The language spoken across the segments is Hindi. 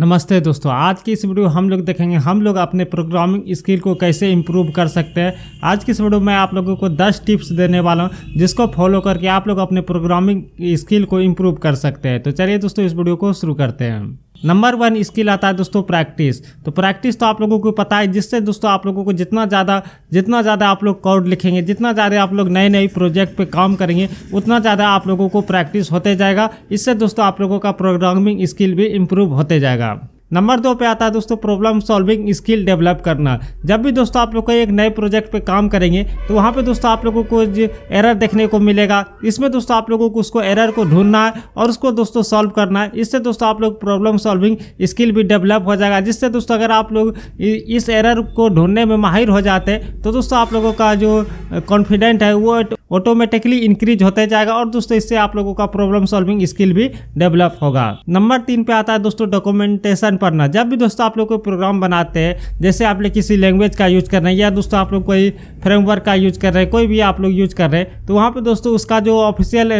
नमस्ते दोस्तों आज की इस वीडियो हम लोग देखेंगे हम लोग अपने प्रोग्रामिंग स्किल को कैसे इम्प्रूव कर सकते हैं आज की इस वीडियो में आप लोगों को 10 टिप्स देने वाला हूं जिसको फॉलो करके आप लोग अपने प्रोग्रामिंग स्किल को इम्प्रूव कर सकते हैं तो चलिए दोस्तों इस वीडियो को शुरू करते हैं नंबर वन स्किल आता है दोस्तों प्रैक्टिस तो प्रैक्टिस तो आप लोगों को पता है जिससे दोस्तों आप लोगों को जितना ज़्यादा जितना ज़्यादा आप लोग कोड लिखेंगे जितना ज़्यादा आप लोग नए नए प्रोजेक्ट पे काम करेंगे उतना ज़्यादा आप लोगों को प्रैक्टिस होते जाएगा इससे दोस्तों आप लोगों का प्रोग्रामिंग स्किल भी इम्प्रूव होते जाएगा नंबर दो पे आता है दोस्तों प्रॉब्लम सॉल्विंग स्किल डेवलप करना जब भी दोस्तों आप लोग कोई एक नए प्रोजेक्ट पे काम करेंगे तो वहाँ पे दोस्तों आप लोगों को एरर देखने को मिलेगा इसमें दोस्तों आप लोगों को उसको एरर को ढूंढना है और उसको दोस्तों सॉल्व करना है इससे दोस्तों आप लोग प्रॉब्लम सॉल्विंग स्किल भी डेवलप हो जाएगा जिससे दोस्तों अगर आप लोग इस एरर को ढूंढने में माहिर हो जाते तो दोस्तों आप लोगों का जो कॉन्फिडेंट है वो ऑटोमेटिकली इंक्रीज होते जाएगा और दोस्तों इससे आप लोगों का प्रॉब्लम सॉल्विंग स्किल भी डेवलप होगा नंबर तीन पे आता है दोस्तों डॉक्यूमेंटेशन बटन पर ना जब भी दोस्तों आप लोग कोई प्रोग्राम बनाते हैं जैसे आप लोग किसी लैंग्वेज का यूज़ कर रहे हैं या दोस्तों आप लोग कोई फ्रेमवर्क का यूज़ कर रहे हैं कोई भी आप लोग यूज़ कर रहे हैं तो वहाँ पर दोस्तों उसका जो ऑफिशियल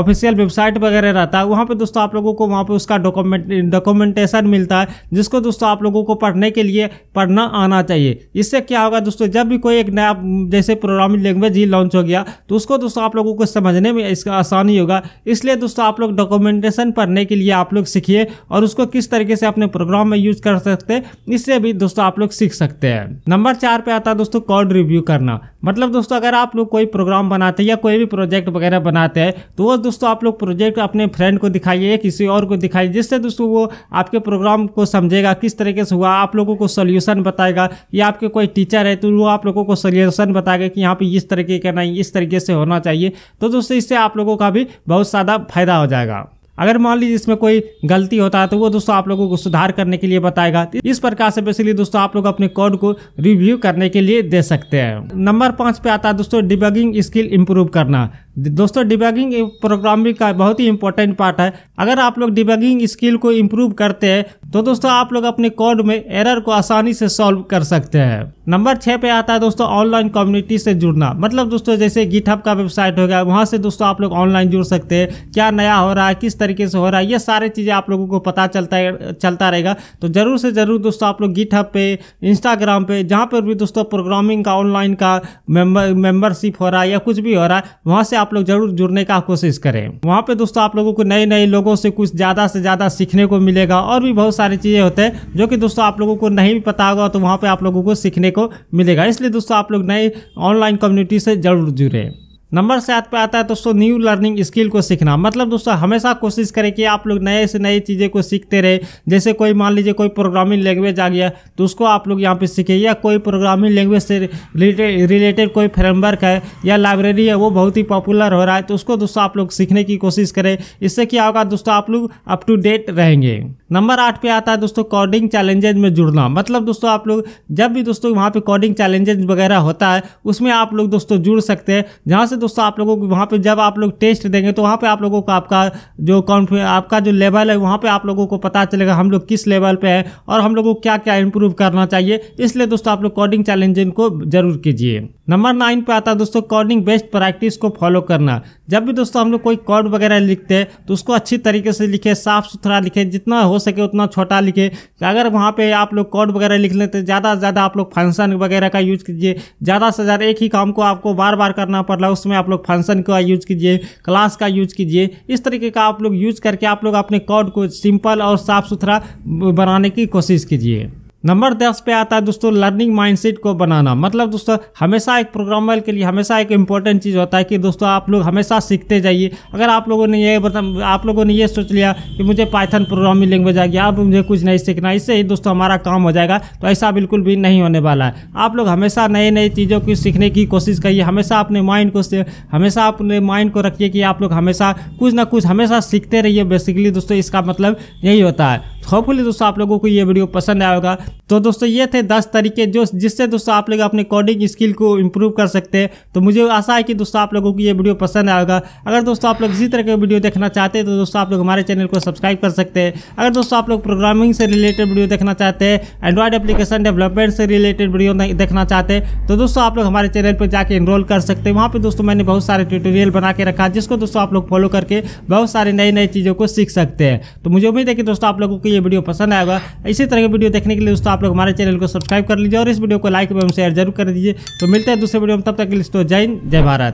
ऑफिशियल वेबसाइट वगैरह रहता है वहाँ पर दोस्तों आप लोगों को वहाँ पर उसका डॉक्यूमेंट डॉक्यूमेंटेशन मिलता है जिसको दोस्तों आप लोगों को पढ़ने के लिए पढ़ना आना चाहिए इससे क्या होगा दोस्तों जब भी कोई एक नया जैसे प्रोग्रामिंग लैंग्वेज ही लॉन्च हो गया तो उसको दोस्तों आप लोगों को समझने में इसका आसानी होगा इसलिए दोस्तों आप लोग डॉक्यूमेंटेशन पढ़ने के लिए आप लोग सीखिए और उसको किस तरीके से अपने प्रोग्राम में यूज कर सकते हैं इससे भी दोस्तों आप लोग सीख सकते हैं नंबर चार पे आता है दोस्तों कोड रिव्यू करना मतलब दोस्तों अगर आप लोग कोई प्रोग्राम बनाते हैं या कोई भी प्रोजेक्ट वगैरह बनाते हैं तो वो दोस्तों आप लोग प्रोजेक्ट अपने फ्रेंड को दिखाइए किसी और को दिखाइए जिससे दोस्तों वो आपके प्रोग्राम को समझेगा किस तरीके से हुआ आप लोगों को सोल्यूशन बताएगा या आपके कोई टीचर है तो वो आप लोगों को सोल्यूशन बताएगा कि यहाँ पर इस तरीके का नहीं इस तरीके से होना चाहिए तो दोस्तों इससे आप लोगों का भी बहुत ज़्यादा फायदा हो जाएगा अगर मान लीजिए इसमें कोई गलती होता है तो वो दोस्तों आप लोगों को सुधार करने के लिए बताएगा इस प्रकार से बेसिकली दोस्तों आप लोग अपने कोड को रिव्यू करने के लिए दे सकते हैं नंबर पाँच पे आता है दोस्तों डिबगिंग स्किल इंप्रूव करना दोस्तों डिबगिंग प्रोग्रामिंग का बहुत ही इंपॉर्टेंट पार्ट है अगर आप लोग डिबगिंग स्किल को इम्प्रूव करते हैं तो दोस्तों आप लोग अपने कोड में एरर को आसानी से सॉल्व कर सकते हैं नंबर छः पे आता है दोस्तों ऑनलाइन कम्युनिटी से जुड़ना मतलब दोस्तों जैसे गिटहब का वेबसाइट हो गया वहाँ से दोस्तों आप लोग ऑनलाइन जुड़ सकते हैं क्या नया हो रहा है किस तरीके से हो रहा है ये सारे चीज़ें आप लोगों को पता चलता है चलता रहेगा तो ज़रूर से ज़रूर दोस्तों आप लोग गिटहब पे इंस्टाग्राम पे जहाँ पर भी दोस्तों प्रोग्रामिंग का ऑनलाइन का मेम्बरशिप मेंबरशिप हो रहा है या कुछ भी हो रहा है वहाँ से आप लोग जरूर जुड़ने का कोशिश करें वहाँ पे दोस्तों आप लोगों को नए नए लोगों से कुछ ज़्यादा से ज़्यादा सीखने को मिलेगा और भी बहुत सारी चीज़ें होते हैं जो कि दोस्तों आप लोगों को नहीं भी पता होगा तो वहाँ पर आप लोगों को सीखने को मिलेगा इसलिए दोस्तों आप लोग नए ऑनलाइन कम्युनिटी से जरूर जुड़े नंबर सात पे आता है दोस्तों न्यू लर्निंग स्किल को सीखना मतलब दोस्तों हमेशा कोशिश करें कि आप लोग नए से नई चीज़ें को सीखते रहे जैसे कोई मान लीजिए कोई प्रोग्रामिंग लैंग्वेज आ गया तो उसको आप लोग यहाँ पे सीखें या कोई प्रोग्रामिंग लैंग्वेज से रिलेटेड कोई फ्रेमवर्क है या लाइब्रेरी है वो बहुत ही पॉपुलर हो रहा है तो उसको दोस्तों आप लोग सीखने की कोशिश करें इससे क्या होगा दोस्तों आप लोग अप टू डेट रहेंगे नंबर आठ पे आता है दोस्तों कोडिंग चैलेंजेज में जुड़ना मतलब दोस्तों आप लोग जब भी दोस्तों वहाँ पे कोडिंग चैलेंजेज वगैरह होता है उसमें आप लोग दोस्तों जुड़ सकते हैं जहाँ से दोस्तों आप लोगों को वहाँ पे जब आप लोग टेस्ट देंगे तो वहाँ पे आप लोगों का आपका जो कॉन्फिडेंस आपका जो लेवल है वहाँ पर आप लोगों को पता चलेगा हम लोग किस लेवल पर है और हम लोगों को क्या क्या इंप्रूव करना चाहिए इसलिए दोस्तों आप लोग कॉडिंग चैलेंजेज को जरूर कीजिए नंबर नाइन पर आता है दोस्तों कॉडिंग बेस्ट प्रैक्टिस को फॉलो करना जब भी दोस्तों हम लोग कोई कॉर्ड वगैरह लिखते हैं तो उसको अच्छी तरीके से लिखें साफ़ सुथरा लिखें जितना हो सके उतना छोटा लिखें अगर वहाँ पे आप लोग कॉर्ड वगैरह लिख लेते हैं ज़्यादा से ज़्यादा आप लोग फंक्शन वगैरह का यूज़ कीजिए ज़्यादा से ज़्यादा एक ही काम को आपको बार बार करना पड़ रहा है उसमें आप लोग फंक्शन का यूज़ कीजिए क्लास का यूज़ कीजिए इस तरीके का आप लोग यूज़ करके आप लोग अपने कॉर्ड को सिंपल और साफ़ सुथरा बनाने की कोशिश कीजिए नंबर दस पे आता है दोस्तों लर्निंग माइंडसेट को बनाना मतलब दोस्तों हमेशा एक प्रोग्रामर के लिए हमेशा एक इंपॉर्टेंट चीज़ होता है कि दोस्तों आप लोग हमेशा सीखते जाइए अगर आप लोगों ने ये आप लोगों ने ये सोच लिया कि मुझे पाइथन प्रोग्रामिंग लैंग्वेज आ गया अब मुझे कुछ नहीं सीखना इससे ही दोस्तों हमारा काम हो जाएगा तो ऐसा बिल्कुल भी नहीं होने वाला है आप लोग हमेशा नई नई चीज़ों को सीखने की कोशिश करिए हमेशा अपने माइंड को हमेशा अपने माइंड को रखिए कि आप लोग हमेशा कुछ ना कुछ हमेशा सीखते रहिए बेसिकली दोस्तों इसका मतलब यही होता है होपफुली दोस्तों आप लोगों को ये वीडियो पसंद आया होगा तो दोस्तों ये थे दस तरीके जो जिससे दोस्तों आप लोग अपने कोडिंग स्किल को इम्प्रूव कर सकते हैं तो मुझे आशा है कि दोस्तों आप लोगों को ये वीडियो पसंद आएगा अगर दोस्तों आप लोग इसी तरह के वीडियो देखना चाहते हैं तो दोस्तों आप लोग हमारे चैनल को सब्सक्राइब कर सकते हैं अगर दोस्तों आप लोग प्रोग्रामिंग से रिलेटेड वीडियो देखना चाहते हैं एंड्रॉयड एप्लीकेशन डेवलपमेंट से रिलेटेड वीडियो देखना चाहते हैं तो दोस्तों आप लोग हमारे चैनल पर जाकर इनरोल कर सकते हैं वहाँ पर दोस्तों मैंने बहुत सारे ट्यूटोरियल बना के रखा जिसको दोस्तों आप लोग फॉलो करके बहुत सारी नई नई चीज़ों को सीख सकते हैं तो मुझे उम्मीद है कि दोस्तों आप लोगों को ये वीडियो पसंद आएगा इसी तरह की वीडियो देखने के लिए दोस्तों आप लोग हमारे चैनल को सब्सक्राइब कर लीजिए और इस वीडियो को लाइक एवं शेयर जरूर कर दीजिए तो मिलते हैं दूसरे वीडियो में तब तक लिस्ट हो तो जय हिंद जय भारत